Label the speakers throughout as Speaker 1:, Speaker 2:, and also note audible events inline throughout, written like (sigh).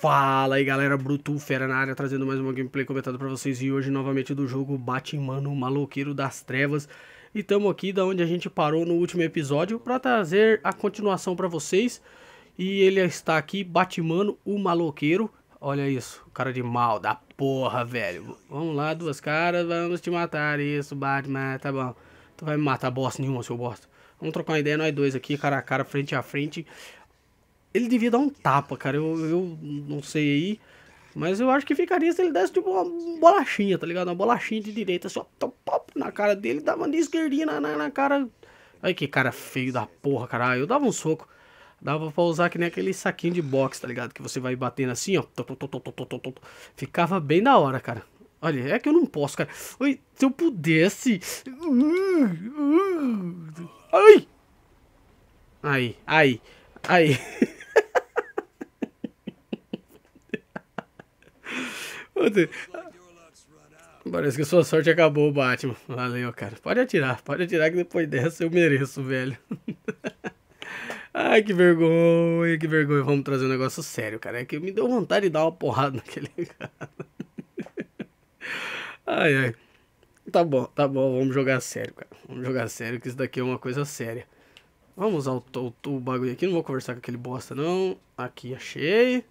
Speaker 1: Fala aí galera, Bruto Fera na área, trazendo mais uma gameplay comentada pra vocês e hoje novamente do jogo Batman, o maloqueiro das trevas E tamo aqui da onde a gente parou no último episódio pra trazer a continuação pra vocês E ele está aqui, Batman, o maloqueiro Olha isso, cara de mal da porra, velho Vamos lá, duas caras, vamos te matar, isso Batman, tá bom Tu vai me matar bosta nenhuma, seu bosta Vamos trocar uma ideia, nós dois aqui, cara a cara, frente a frente ele devia dar um tapa, cara. Eu, eu não sei aí. Mas eu acho que ficaria se ele desse tipo uma bolachinha, tá ligado? Uma bolachinha de direita, só assim, pop na cara dele, dava uma de esquerdinha na, na, na cara. ai que cara feio da porra, cara. Ah, eu dava um soco. Dava pra usar que nem aquele saquinho de boxe, tá ligado? Que você vai batendo assim, ó. Ficava bem da hora, cara. Olha, é que eu não posso, cara. Oi, se eu pudesse. Ai! Aí, aí, aí. Parece que a sua sorte acabou, Batman. Valeu, cara. Pode atirar, pode atirar que depois dessa eu mereço, velho. (laughs) Ai, que vergonha, que vergonha. Vamos trazer um negócio sério, cara. É que me deu vontade de dar uma porrada naquele (laughs) cara. Ai, ai. Tá bom, tá bom. Vamos jogar sério, cara. Vamos jogar sério que isso daqui é uma coisa séria. Vamos usar o, o, o bagulho aqui. Não vou conversar com aquele bosta, não. Aqui, achei.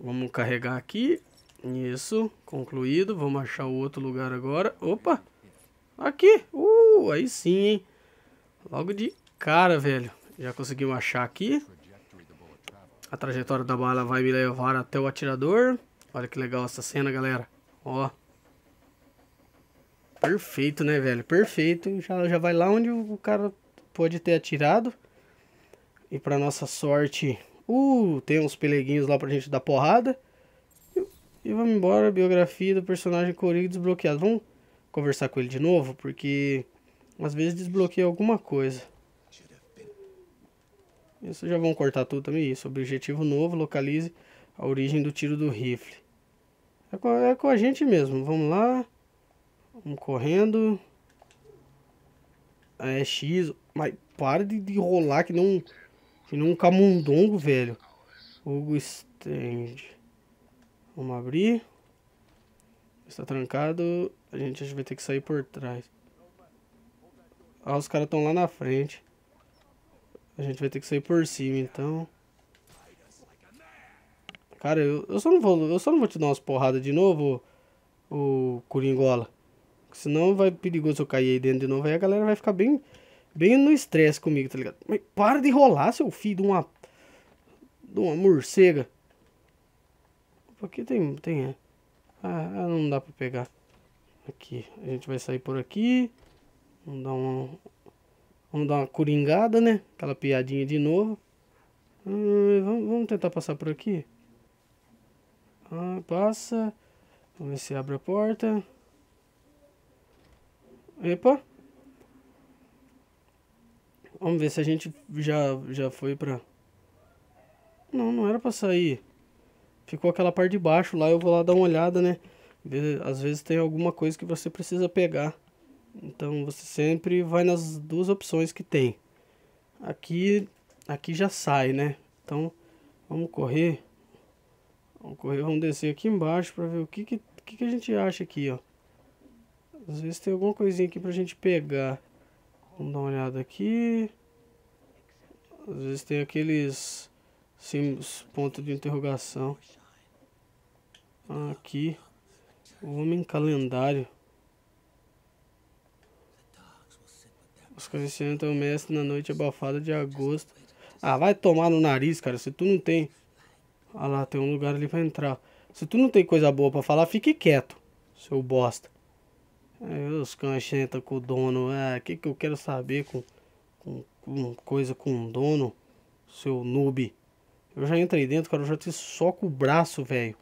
Speaker 1: Vamos carregar aqui. Isso, concluído. Vamos achar o outro lugar agora. Opa! Aqui! Uh, aí sim, hein? Logo de cara, velho. Já conseguimos achar aqui. A trajetória da bala vai me levar até o atirador. Olha que legal essa cena, galera. Ó. Perfeito, né, velho? Perfeito. Já, já vai lá onde o cara pode ter atirado. E pra nossa sorte... Uh, tem uns peleguinhos lá pra gente dar porrada. E vamos embora, biografia do personagem Coringa desbloqueado. Vamos conversar com ele de novo, porque às vezes desbloqueia alguma coisa. Isso já vão cortar tudo também. Isso, objetivo novo, localize a origem do tiro do rifle. É com, é com a gente mesmo, vamos lá. Vamos correndo. É X, mas para de, de rolar que não, que não um camundongo, velho. Hugo Strange Vamos abrir. Está trancado. A gente vai ter que sair por trás. Ah, os caras estão lá na frente. A gente vai ter que sair por cima, então. Cara, eu, eu só não vou. Eu só não vou te dar umas porradas de novo, o Coringola. Senão vai perigoso eu cair aí dentro de novo. Aí a galera vai ficar bem. Bem no estresse comigo, tá ligado? Mas para de rolar, seu filho de uma. De uma morcega. Aqui tem, tem. É. Ah, ah, não dá pra pegar. Aqui, a gente vai sair por aqui. Vamos dar uma, vamos dar uma coringada, né? Aquela piadinha de novo. Hum, vamos, vamos tentar passar por aqui. Ah, passa. Vamos ver se abre a porta. Epa. Vamos ver se a gente já, já foi pra... Não, não era pra sair ficou aquela parte de baixo lá, eu vou lá dar uma olhada, né? Às vezes tem alguma coisa que você precisa pegar. Então você sempre vai nas duas opções que tem. Aqui, aqui já sai, né? Então vamos correr. Vamos correr, vamos descer aqui embaixo para ver o que que, que que a gente acha aqui, ó. Às vezes tem alguma coisinha aqui pra gente pegar. Vamos dar uma olhada aqui. Às vezes tem aqueles pontos de interrogação. Aqui, Homem Calendário. Os Cristianos o mestre na noite abafada de agosto. Ah, vai tomar no nariz, cara. Se tu não tem. Ah lá, tem um lugar ali pra entrar. Se tu não tem coisa boa pra falar, fique quieto, seu bosta. Aí é, os canchenta com o dono. Ah, que que eu quero saber com, com, com coisa com o dono, seu noob. Eu já entrei dentro, cara. Eu já te soco o braço, velho.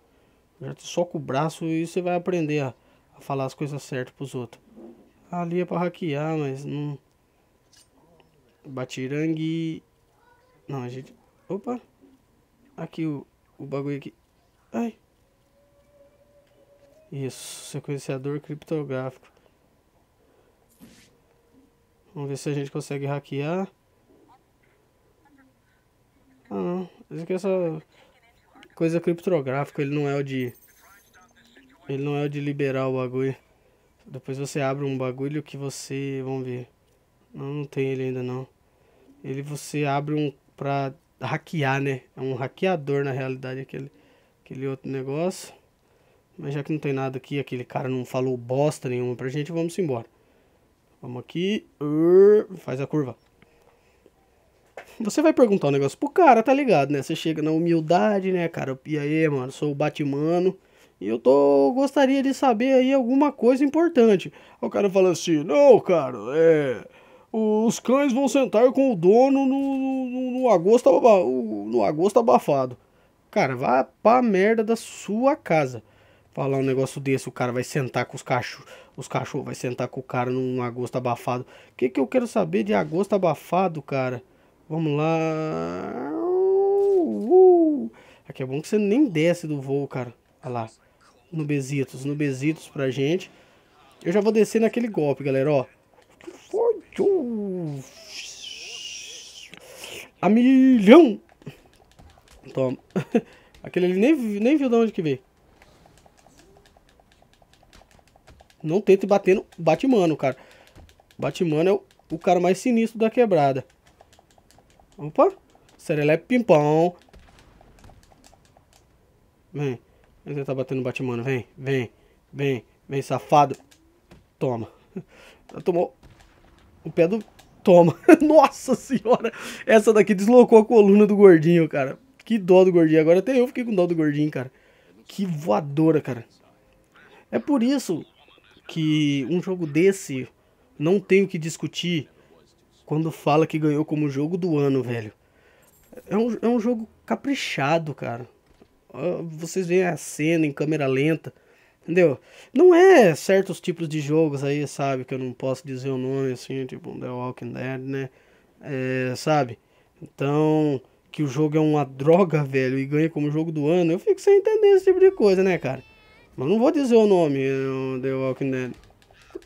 Speaker 1: Tá só com o braço e você vai aprender a, a falar as coisas certas para os outros. Ali é para hackear, mas não. Batirangue. Não, a gente. Opa! Aqui o, o bagulho aqui. Ai! Isso, sequenciador criptográfico. Vamos ver se a gente consegue hackear. Ah não, isso aqui é só coisa criptográfica, ele não é o de. Ele não é o de liberar o bagulho. Depois você abre um bagulho que você. Vamos ver. Não, não tem ele ainda não. Ele você abre um pra hackear, né? É um hackeador na realidade aquele, aquele outro negócio. Mas já que não tem nada aqui, aquele cara não falou bosta nenhuma pra gente, vamos embora. Vamos aqui. Uh, faz a curva. Você vai perguntar um negócio pro cara, tá ligado, né? Você chega na humildade, né, cara? E aí, mano, sou o Batmano. E eu tô gostaria de saber aí alguma coisa importante. O cara fala assim: "Não, cara, é os cães vão sentar com o dono no, no, no agosto, no agosto abafado. Cara, vá pra merda da sua casa. Falar um negócio desse, o cara vai sentar com os cachorros, os cachorros vai sentar com o cara num agosto abafado. O que que eu quero saber de agosto abafado, cara? Vamos lá. Uh, uh, aqui é bom que você nem desce do voo, cara. Olha lá. Nubesitos. Nubesitos pra gente. Eu já vou descer naquele golpe, galera, ó. A milhão! Toma. (laughs) Aquele ali nem, nem viu de onde que veio. Não tente bater no Batmano, cara. Batmano é o, o cara mais sinistro da quebrada. Opa. Serelepe é pimpão. Vem. ele tá batendo Batman, Vem, vem, vem, vem, safado. Toma. (laughs) Tomou o pé do... Toma. (laughs) Nossa senhora. Essa daqui deslocou a coluna do gordinho, cara. Que dó do gordinho. Agora até eu fiquei com dó do gordinho, cara. Que voadora, cara. É por isso que um jogo desse não tem o que discutir quando fala que ganhou como jogo do ano, velho. É um, é um jogo caprichado, cara. Ah, vocês veem a cena em câmera lenta, entendeu? Não é certos tipos de jogos aí, sabe? Que eu não posso dizer o nome assim, tipo The Walking Dead, né? É, sabe? Então, que o jogo é uma droga, velho, e ganha como jogo do ano, eu fico sem entender esse tipo de coisa, né, cara? Mas não vou dizer o nome, é The Walking Dead.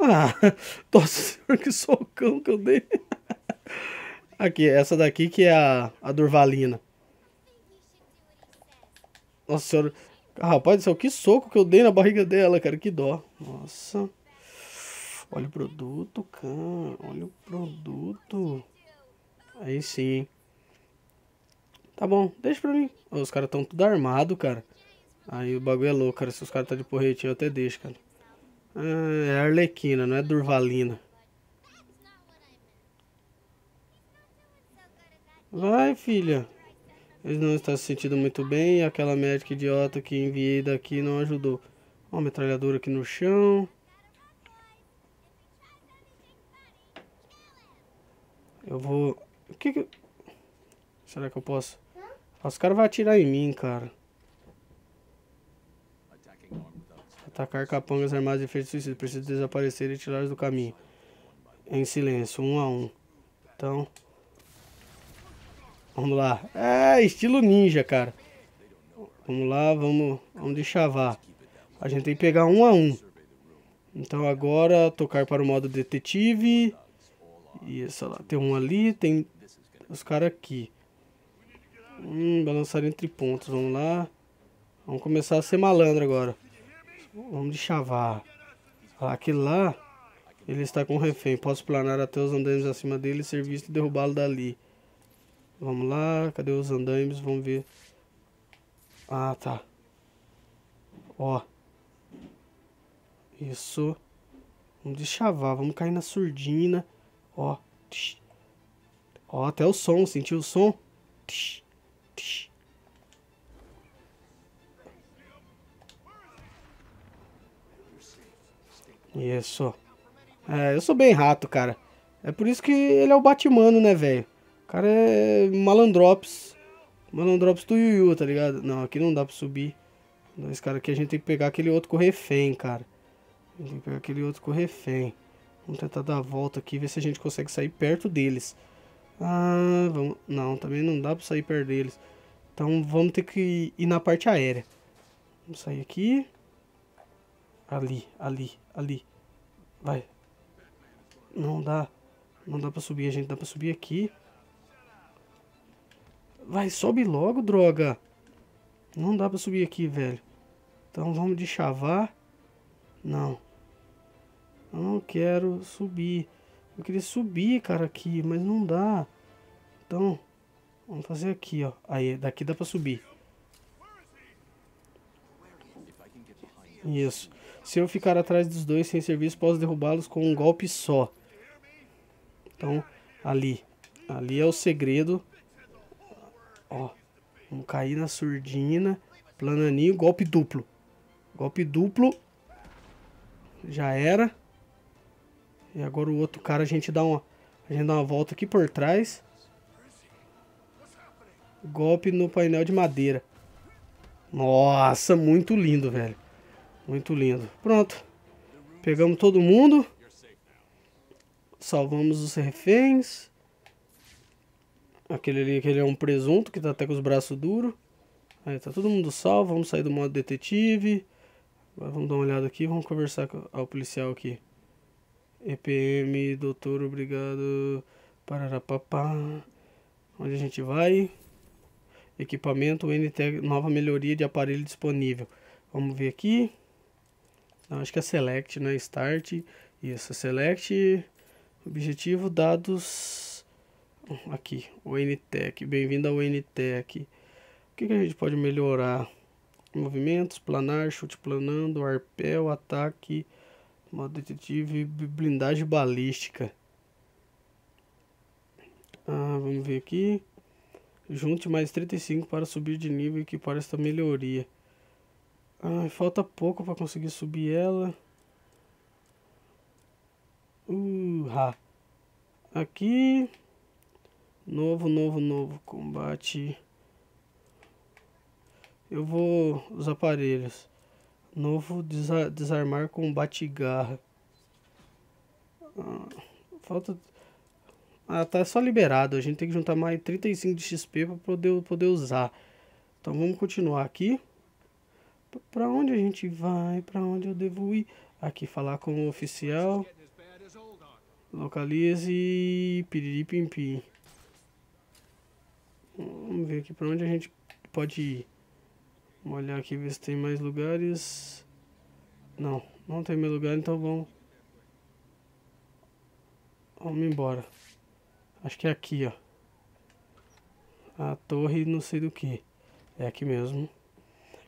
Speaker 1: Ah, nossa (laughs) senhora, (laughs) que socão que eu dei. Aqui, essa daqui que é a, a Durvalina. Nossa senhora. Ah, rapaz do céu, que soco que eu dei na barriga dela, cara. Que dó. Nossa. Olha o produto, cara. Olha o produto. Aí sim, Tá bom, deixa pra mim. os caras tão tudo armado, cara. Aí o bagulho é louco, cara. Se os caras tá de porretinho, eu até deixo, cara. É é Arlequina, não é Durvalina. Vai, filha. Ele não está se sentindo muito bem e aquela médica idiota que enviei daqui não ajudou. Uma metralhadora aqui no chão. Eu vou... O que que... Será que eu posso... Os caras vão atirar em mim, cara. Atacar capangas armados e efeitos suicídio. Preciso desaparecer e tirar eles do caminho. Em silêncio, um a um. Então... Vamos lá. É, estilo ninja, cara. Vamos lá, vamos, vamos deixar vá. A gente tem que pegar um a um. Então agora, tocar para o modo detetive. Isso, lá, tem um ali, tem os caras aqui. Hum, balançar entre pontos, vamos lá. Vamos começar a ser malandro agora. Vamos de chavar. Ah, aquele lá, ele está com um refém. Posso planar até os andames acima dele, ser visto e derrubá-lo dali. Vamos lá, cadê os andaimes? Vamos ver. Ah, tá. Ó. Isso. Vamos deschavar, vamos cair na surdina. Ó. Ó, até o som, sentiu o som? Isso. É, eu sou bem rato, cara. É por isso que ele é o Batmano, né, velho? O cara é malandrops. Malandrops do Yuyu, tá ligado? Não, aqui não dá pra subir. esse cara aqui a gente tem que pegar aquele outro refém cara. A gente tem que pegar aquele outro refém Vamos tentar dar a volta aqui ver se a gente consegue sair perto deles. Ah, vamos... Não, também não dá pra sair perto deles. Então vamos ter que ir na parte aérea. Vamos sair aqui. Ali, ali, ali. Vai. Não dá. Não dá pra subir, a gente dá pra subir aqui. Vai, sobe logo, droga. Não dá pra subir aqui, velho. Então vamos de chavar. Não. Eu não quero subir. Eu queria subir, cara, aqui, mas não dá. Então, vamos fazer aqui, ó. Aí, daqui dá pra subir. Isso. Se eu ficar atrás dos dois sem serviço, posso derrubá-los com um golpe só. Então, ali. Ali é o segredo Ó, vamos cair na surdina. Plananinho, golpe duplo. Golpe duplo. Já era. E agora o outro cara a gente dá uma, a gente dá uma volta aqui por trás. Golpe no painel de madeira. Nossa, muito lindo, velho. Muito lindo. Pronto. Pegamos todo mundo. Salvamos os reféns. Aquele ali, aquele é um presunto que tá até com os braços duros. Aí tá todo mundo salvo, vamos sair do modo detetive. Agora vamos dar uma olhada aqui, vamos conversar com o policial aqui. EPM, doutor, obrigado. Pararapapá. Onde a gente vai? Equipamento NT, nova melhoria de aparelho disponível. Vamos ver aqui. Não, acho que é Select, né? Start. Isso, Select. Objetivo, dados aqui, o NTEC, bem-vindo ao NTEC. O que, que, a gente pode melhorar? Movimentos, planar, chute planando, arpel, ataque, modo detetive, blindagem balística. Ah, vamos ver aqui. Junte mais 35 para subir de nível e equipar esta melhoria. Ah, falta pouco para conseguir subir ela. Uh, aqui Novo, novo, novo. Combate. Eu vou... Os aparelhos. Novo, desa desarmar combate garra. Ah, falta... Ah, tá só liberado. A gente tem que juntar mais 35 de XP para poder, poder usar. Então vamos continuar aqui. Para onde a gente vai? Para onde eu devo ir? Aqui, falar com o oficial. Localize piriripimpim. Vamos ver aqui para onde a gente pode ir. Vamos olhar aqui ver se tem mais lugares. Não, não tem mais lugar, então vamos. Vamos embora. Acho que é aqui, ó. A torre não sei do que. É aqui mesmo.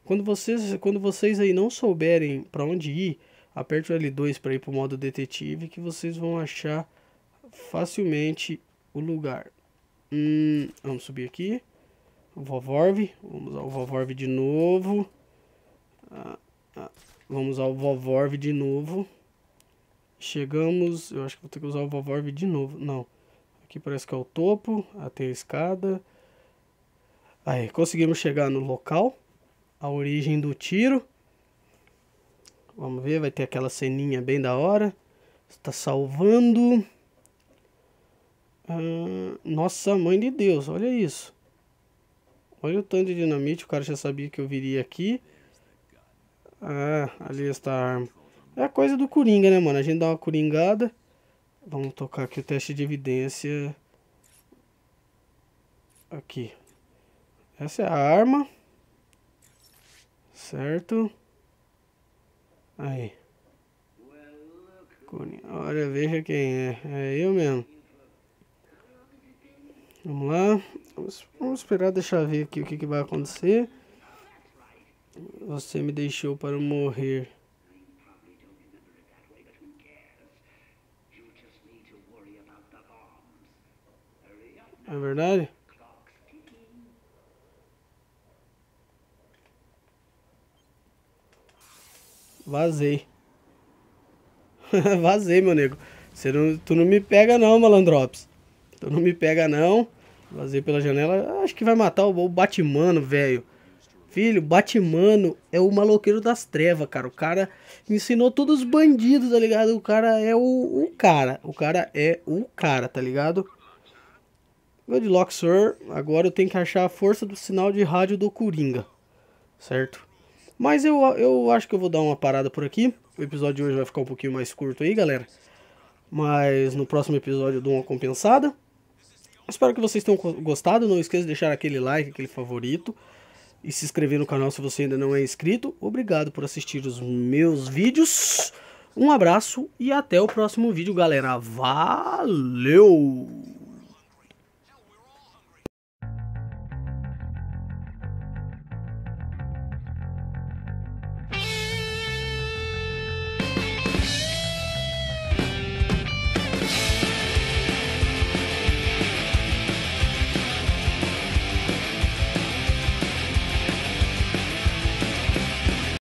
Speaker 1: Quando vocês, quando vocês aí não souberem para onde ir, aperte o L2 para ir pro modo detetive que vocês vão achar facilmente o lugar. Hum, vamos subir aqui. Vovorv. Vamos ao Vovorv de novo. Ah, ah, vamos ao Vovorv de novo. Chegamos... Eu acho que vou ter que usar o Vovorv de novo. Não. Aqui parece que é o topo. Até a escada. Aí, conseguimos chegar no local. A origem do tiro. Vamos ver, vai ter aquela ceninha bem da hora. Está salvando. Hum, nossa mãe de Deus, olha isso. Olha o tanto de dinamite, o cara já sabia que eu viria aqui. Ah, ali está a arma. É a coisa do Coringa, né, mano? A gente dá uma coringada. Vamos tocar aqui o teste de evidência. Aqui. Essa é a arma. Certo. Aí. Olha, veja quem é. É eu mesmo. Vamos lá. Vamos, vamos esperar, deixar ver aqui o que, que vai acontecer. Você me deixou para morrer. É verdade? Vazei. (laughs) Vazei, meu nego. Você não, tu não me pega não, malandrops. Tu não me pega não. Lazer pela janela, acho que vai matar o, o Batmano, velho. Filho, Batmano é o maloqueiro das trevas, cara. O cara ensinou todos os bandidos, tá ligado? O cara é o, o cara. O cara é o cara, tá ligado? Godlock, Sir. Agora eu tenho que achar a força do sinal de rádio do Coringa. Certo? Mas eu, eu acho que eu vou dar uma parada por aqui. O episódio de hoje vai ficar um pouquinho mais curto aí, galera. Mas no próximo episódio eu dou uma compensada. Espero que vocês tenham gostado. Não esqueça de deixar aquele like, aquele favorito. E se inscrever no canal se você ainda não é inscrito. Obrigado por assistir os meus vídeos. Um abraço e até o próximo vídeo, galera. Valeu!